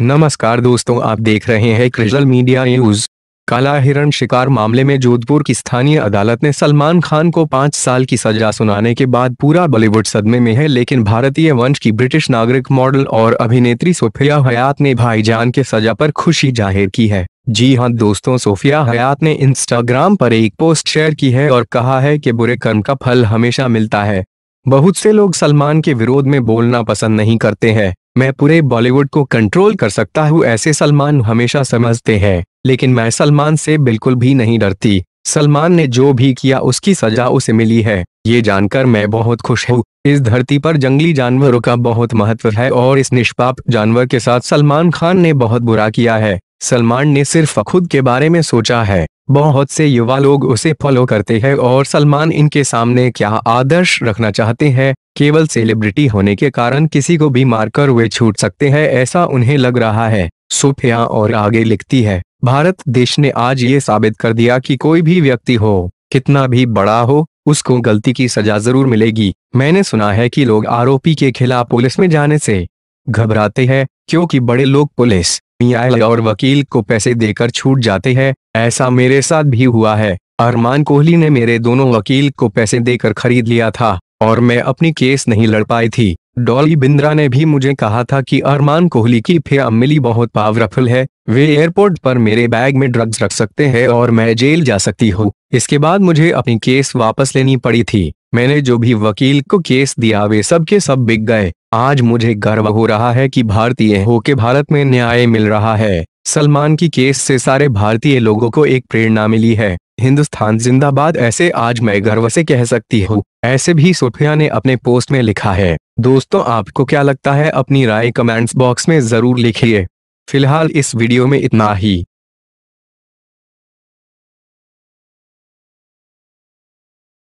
नमस्कार दोस्तों आप देख रहे हैं क्रिजल मीडिया न्यूज काला हिरण शिकार मामले में जोधपुर की स्थानीय अदालत ने सलमान खान को पाँच साल की सजा सुनाने के बाद पूरा बॉलीवुड सदमे में है लेकिन भारतीय वंश की ब्रिटिश नागरिक मॉडल और अभिनेत्री सोफिया हयात ने भाईजान के सजा पर खुशी जाहिर की है जी हां दोस्तों सोफिया हयात ने इंस्टाग्राम पर एक पोस्ट शेयर की है और कहा है की बुरे कर्म का फल हमेशा मिलता है बहुत से लोग सलमान के विरोध में बोलना पसंद नहीं करते हैं मैं पूरे बॉलीवुड को कंट्रोल कर सकता हूँ ऐसे सलमान हमेशा समझते हैं लेकिन मैं सलमान से बिल्कुल भी नहीं डरती सलमान ने जो भी किया उसकी सजा उसे मिली है ये जानकर मैं बहुत खुश हूँ इस धरती पर जंगली जानवरों का बहुत महत्व है और इस निष्पाप जानवर के साथ सलमान खान ने बहुत बुरा किया है सलमान ने सिर्फ खुद के बारे में सोचा है बहुत से युवा लोग उसे फॉलो करते हैं और सलमान इनके सामने क्या आदर्श रखना चाहते हैं केवल सेलिब्रिटी होने के कारण किसी को भी मारकर वे छूट सकते हैं ऐसा उन्हें लग रहा है सुफिया और आगे लिखती है भारत देश ने आज ये साबित कर दिया कि कोई भी व्यक्ति हो कितना भी बड़ा हो उसको गलती की सजा जरूर मिलेगी मैंने सुना है कि लोग आरोपी के खिलाफ पुलिस में जाने से घबराते हैं क्योंकि बड़े लोग पुलिस न्यायालय और वकील को पैसे देकर छूट जाते हैं ऐसा मेरे साथ भी हुआ है अरमान कोहली ने मेरे दोनों वकील को पैसे देकर खरीद लिया था और मैं अपनी केस नहीं लड़ पाई थी डॉली बिंद्रा ने भी मुझे कहा था कि अरमान कोहली की फिर अमिली बहुत पावरफुल है वे एयरपोर्ट पर मेरे बैग में ड्रग्स रख सकते हैं और मैं जेल जा सकती हूँ इसके बाद मुझे अपनी केस वापस लेनी पड़ी थी मैंने जो भी वकील को केस दिया वे सब के सब बिक गए आज मुझे गर्व हो रहा है कि भारतीय होके भारत में न्याय मिल रहा है सलमान की केस से सारे भारतीय लोगों को एक प्रेरणा मिली है हिंदुस्तान जिंदाबाद ऐसे आज मैं गर्व से कह सकती हूँ ऐसे भी सोफिया ने अपने पोस्ट में लिखा है दोस्तों आपको क्या लगता है अपनी राय कमेंट्स बॉक्स में जरूर लिखिए फिलहाल इस वीडियो में इतना ही